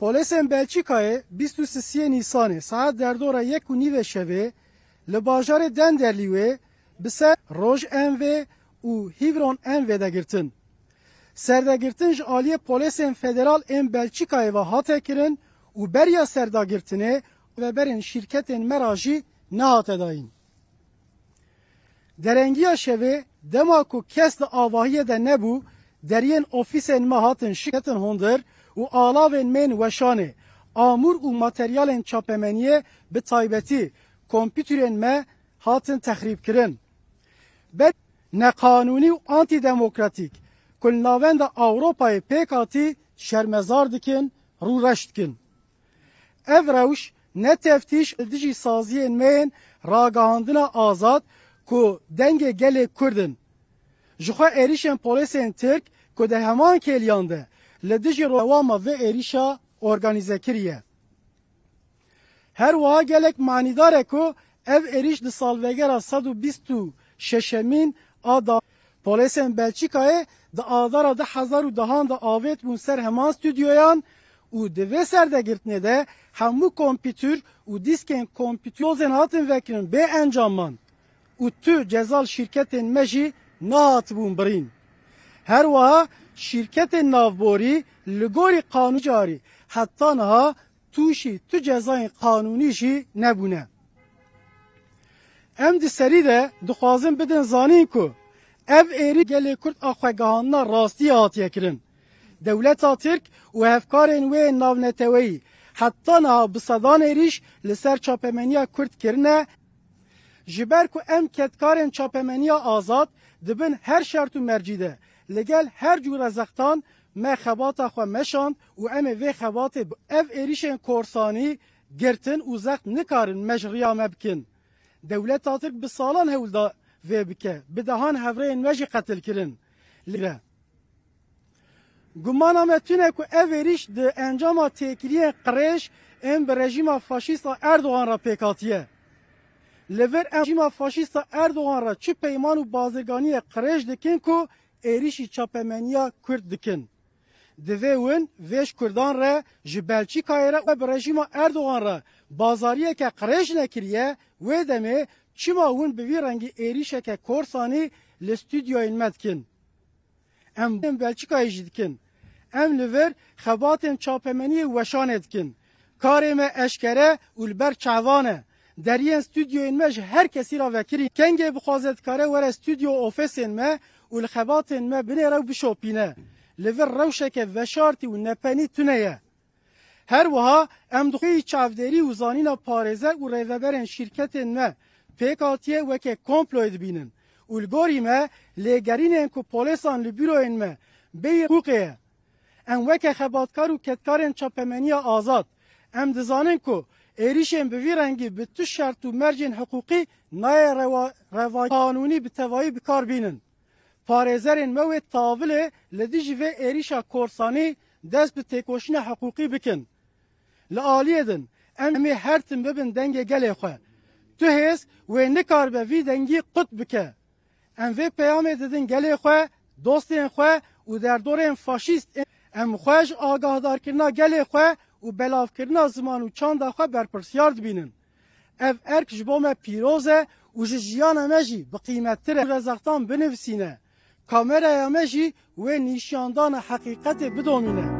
Polisên Belçîkayê bîst û sisiyê Nîsanê saet derdora yek û nîvê şevê li bajarê Denderlîwê bi ser Roj Envê û Hîvron Envê de girtin. Serdagirtin ji aliyê polisên federal ên Belçîkayê ve hate kirin û berya serdagirtinê ve berên şîrketên mera jî nehate dayîn. Derengiya şevê dema ku kes di avahiyê de nebû deriyên ofîsên me hatin şirketin hundir و آلاوین من وشانه آمور و ماتریالین چاپمنیه به تایبتی کمپیوترین ما هاتن تخریب کرن بد نقانونی و آنتی دموکراتیک کلناوند اوروپای پیکاتی شرمزار دکن رو رشت کن ev rewş ne teftiş dijî saziyên meyên ragahandina azad ku dengê gelê Kurdin. Ji xwe êrişên polêsên Tirk ku di heman kêliyan de li dijî rewama vê êrişa organize kiriye. Her wiha gelek manîdar e ku ev êriş di salvegera sed û bîst û şeşemîn a da Polesên Belçikayê di adara di hezar û dehan de avêt bûn ser heman stüdyoyan û di vê serdegirtinê de hemû kompîtûr û dîskên kompîtyozên hatin vekirin bê encamman û tu cezal şîrketên me jî nehatibûn birîn. هەروەها شیرکەتێ ناوبۆری li gorî qanûcarî heta niha tûşî tu cezayên qanûnî jî nebûne. Em di serî de dixwazin bidin zanîn ku ev êrî gelê Kurd a xwegehandina rastî hatiye kirin. Dewleta Tirk û hevkarên wê navneteweyî heta niha bi sedan êrîş li ser çapemeniya Kurd kirine ji ber ku em ketkarên çapemeniya azad dibin her şert û mercî de لگل هر جور زختان ما خباتا خو مشان و ام وی خبات اف اریشن کورسانی گرتن و زخت نکارن مجریا مبکن دولت تاترک به سالان هولدا وی بکه به دهان هورین مجی قتل کرن لگه گمانا متونه که اوریش د انجام تکریه قریش ام به رژیم فاشیست اردوغان را پیکاتیه لور رژیم فاشیست اردوغان را چه پیمان و بازرگانی قریش دکن که ایریشی چاپمنیا کرد دکن دوه اون ویش کردان را جی بلچی کایی را به رژیم اردوغان را بازاریه که قریش نکریه ویدمه چی ماون اون به رنگی ایریشه که کورسانی لستودیو این مدکن ام بلچی کایی جیدکن ام لور خباتم چاپمنی وشانه دکن کاریم اشکره اولبر چهوانه. دریه استودیوین مج هر کسی را وکری کنگه بخوازد کاره ور استودیو اوفیسین ما و الخباتین ما بنه رو بشوپینه لور روشک وشارتی و نپنی تونه هر وها امدخوی چافدری و زانینا پارزه و ریوبرن شرکتین ما پیکاتیه وکه کمپلوید بینن الگوری ما لگرینین که پولیسان لبیروین ما بی حقوقیه ام وکه خباتکار و کتکارین چاپمنی آزاد ام دزانین که ایریشن به ویرنگی به تو شرط و مرجن حقوقی نای روا, قانونی به توایی بکار بینن پارێزەرێن موی تاوله لە و ایریشا کورسانی دست به تکوشن حقوقی بکن دن دن، هر هر ببین دنگ گلی خواه تو هیس وی نکار به وی قط قوت امی ئەم vê پەیامێ ددن gelê xwe dostên xwe فاشیست ام خواهش آگاه دار کرنا گلی خواه و از زمان و چند بر برپرسیار بینن اف ارک جبوم پیروزه و جیان مجی تره تره رزقتان بنویسینه کامره مجی و نیشاندان حقیقت بدومینه